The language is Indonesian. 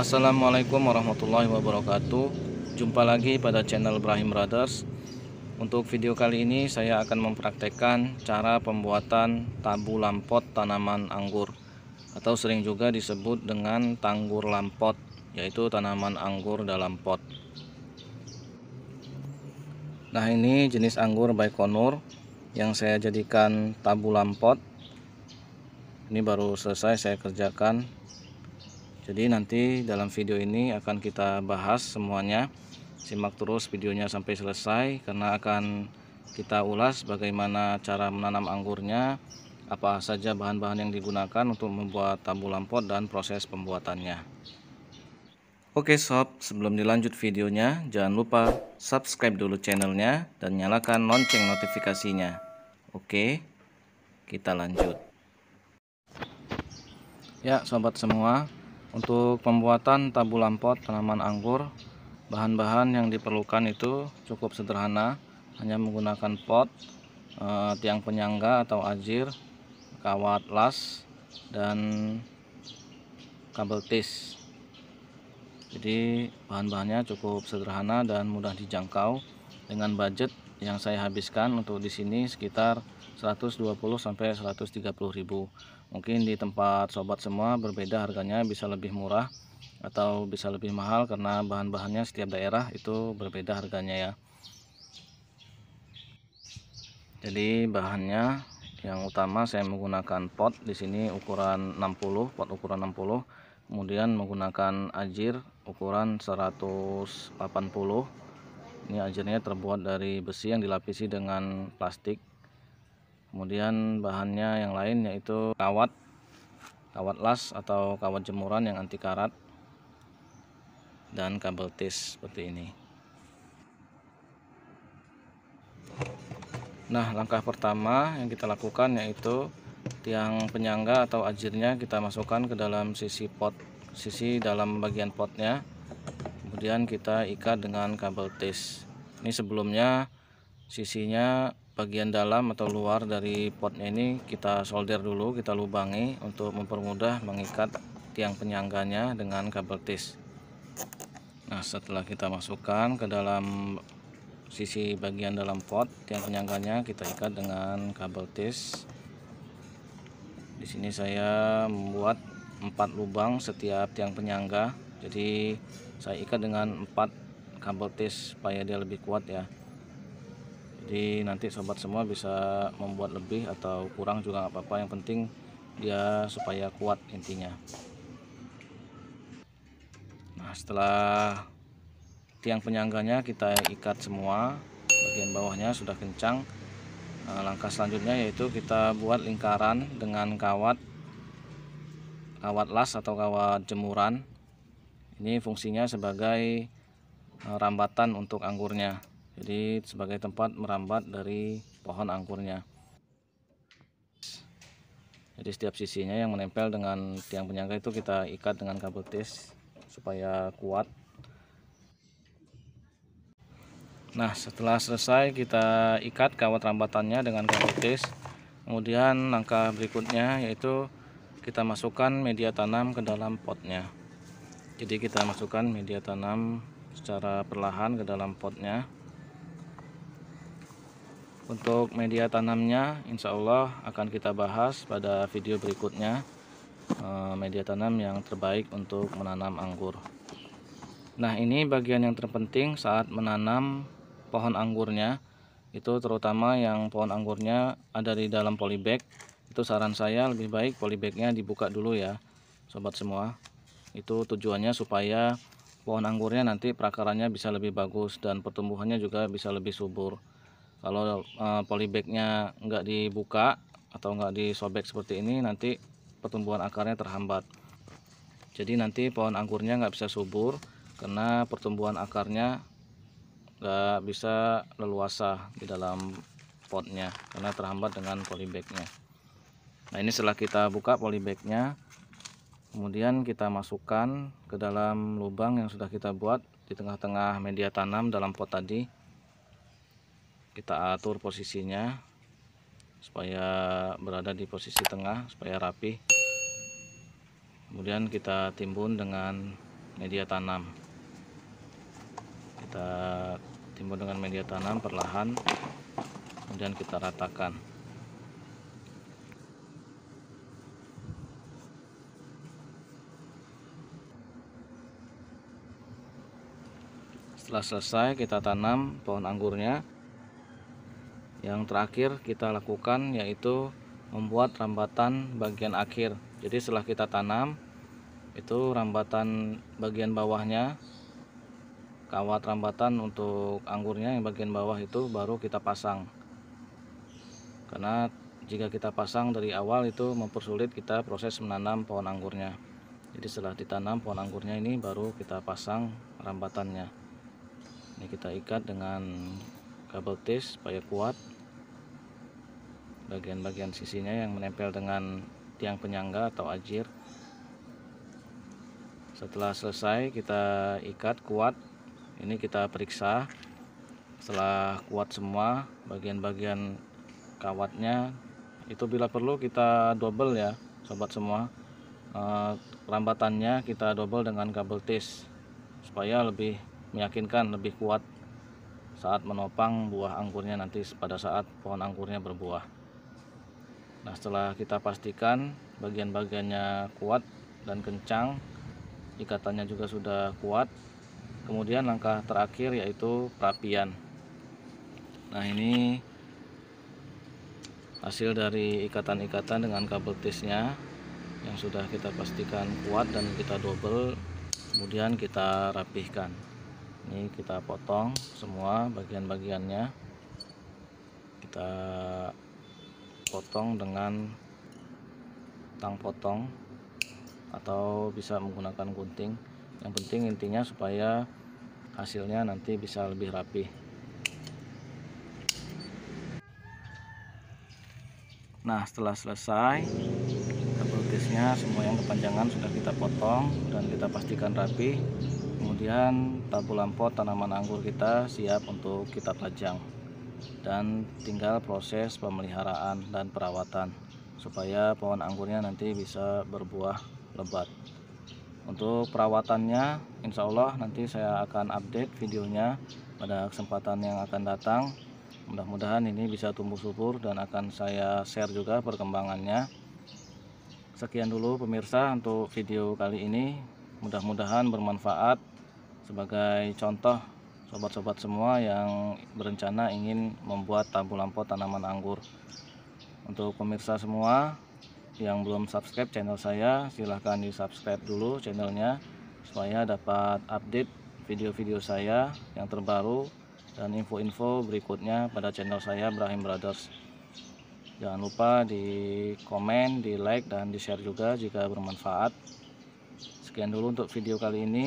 Assalamualaikum warahmatullahi wabarakatuh Jumpa lagi pada channel Ibrahim Brothers Untuk video kali ini saya akan mempraktekkan cara pembuatan tabu lampot tanaman anggur Atau sering juga disebut dengan tanggur lampot Yaitu tanaman anggur dalam pot Nah ini jenis anggur baikonur Yang saya jadikan tabu lampot Ini baru selesai saya kerjakan jadi nanti dalam video ini akan kita bahas semuanya simak terus videonya sampai selesai karena akan kita ulas bagaimana cara menanam anggurnya apa saja bahan-bahan yang digunakan untuk membuat tabu lampot dan proses pembuatannya Oke sob, sebelum dilanjut videonya, jangan lupa subscribe dulu channelnya dan nyalakan lonceng notifikasinya. Oke, kita lanjut. Ya, sobat semua, untuk pembuatan tabu lampot tanaman anggur, bahan-bahan yang diperlukan itu cukup sederhana, hanya menggunakan pot, eh, tiang penyangga atau ajir, kawat las, dan kabel tis. Jadi bahan-bahannya cukup sederhana dan mudah dijangkau dengan budget yang saya habiskan untuk di sini sekitar 120 sampai 130 ribu mungkin di tempat sobat semua berbeda harganya bisa lebih murah atau bisa lebih mahal karena bahan-bahannya setiap daerah itu berbeda harganya ya jadi bahannya yang utama saya menggunakan pot di sini ukuran 60 pot ukuran 60 kemudian menggunakan ajir ukuran 180 ini ajirnya terbuat dari besi yang dilapisi dengan plastik kemudian bahannya yang lain yaitu kawat kawat las atau kawat jemuran yang anti karat dan kabel tis seperti ini nah langkah pertama yang kita lakukan yaitu tiang penyangga atau ajirnya kita masukkan ke dalam sisi pot sisi dalam bagian potnya kemudian kita ikat dengan kabel tis ini sebelumnya sisinya bagian dalam atau luar dari pot ini kita solder dulu kita lubangi untuk mempermudah mengikat tiang penyangganya dengan kabel tis nah setelah kita masukkan ke dalam sisi bagian dalam pot tiang penyangganya kita ikat dengan kabel tis di sini saya membuat empat lubang setiap tiang penyangga jadi saya ikat dengan empat kabel tis supaya dia lebih kuat ya jadi nanti sobat semua bisa membuat lebih atau kurang juga nggak apa-apa yang penting dia supaya kuat intinya nah setelah tiang penyangganya kita ikat semua bagian bawahnya sudah kencang nah, langkah selanjutnya yaitu kita buat lingkaran dengan kawat kawat las atau kawat jemuran ini fungsinya sebagai eh, rambatan untuk anggurnya jadi sebagai tempat merambat dari pohon angkurnya jadi setiap sisinya yang menempel dengan tiang penyangga itu kita ikat dengan kabel tis supaya kuat nah setelah selesai kita ikat kawat rambatannya dengan kabel tis kemudian langkah berikutnya yaitu kita masukkan media tanam ke dalam potnya jadi kita masukkan media tanam secara perlahan ke dalam potnya untuk media tanamnya insya Allah akan kita bahas pada video berikutnya eh, media tanam yang terbaik untuk menanam anggur. Nah ini bagian yang terpenting saat menanam pohon anggurnya itu terutama yang pohon anggurnya ada di dalam polybag itu saran saya lebih baik polybagnya dibuka dulu ya sobat semua itu tujuannya supaya pohon anggurnya nanti perakarannya bisa lebih bagus dan pertumbuhannya juga bisa lebih subur kalau uh, eh, polybagnya nggak dibuka atau nggak disobek seperti ini nanti pertumbuhan akarnya terhambat jadi nanti pohon anggurnya nggak bisa subur karena pertumbuhan akarnya nggak bisa leluasa di dalam potnya karena terhambat dengan polybagnya nah ini setelah kita buka polybagnya kemudian kita masukkan ke dalam lubang yang sudah kita buat di tengah-tengah media tanam dalam pot tadi kita atur posisinya supaya berada di posisi tengah supaya rapi kemudian kita timbun dengan media tanam kita timbun dengan media tanam perlahan kemudian kita ratakan setelah selesai kita tanam pohon anggurnya yang terakhir kita lakukan yaitu membuat rambatan bagian akhir jadi setelah kita tanam itu rambatan bagian bawahnya kawat rambatan untuk anggurnya yang bagian bawah itu baru kita pasang karena jika kita pasang dari awal itu mempersulit kita proses menanam pohon anggurnya jadi setelah ditanam pohon anggurnya ini baru kita pasang rambatannya ini kita ikat dengan kabel tis supaya kuat bagian-bagian sisinya yang menempel dengan tiang penyangga atau ajir setelah selesai kita ikat kuat ini kita periksa setelah kuat semua bagian-bagian kawatnya itu bila perlu kita double ya sobat semua eh, rambatannya kita double dengan kabel tis supaya lebih meyakinkan lebih kuat saat menopang buah angkurnya nanti pada saat pohon angkurnya berbuah nah setelah kita pastikan bagian-bagiannya kuat dan kencang ikatannya juga sudah kuat kemudian langkah terakhir yaitu perapian nah ini hasil dari ikatan-ikatan dengan kabel tisnya yang sudah kita pastikan kuat dan kita double kemudian kita rapihkan ini kita potong semua bagian-bagiannya kita potong dengan tang potong atau bisa menggunakan gunting yang penting intinya supaya hasilnya nanti bisa lebih rapi nah setelah selesai kabel semua yang kepanjangan sudah kita potong dan kita pastikan rapi kemudian tabu lampu tanaman anggur kita siap untuk kita pajang dan tinggal proses pemeliharaan dan perawatan supaya pohon anggurnya nanti bisa berbuah lebat untuk perawatannya insya Allah nanti saya akan update videonya pada kesempatan yang akan datang mudah-mudahan ini bisa tumbuh subur dan akan saya share juga perkembangannya sekian dulu pemirsa untuk video kali ini mudah-mudahan bermanfaat sebagai contoh sobat-sobat semua yang berencana ingin membuat tabu lampu tanaman anggur untuk pemirsa semua yang belum subscribe channel saya silahkan di subscribe dulu channelnya supaya dapat update video-video saya yang terbaru dan info-info berikutnya pada channel saya Brahim Brothers jangan lupa di komen, di like, dan di share juga jika bermanfaat sekian dulu untuk video kali ini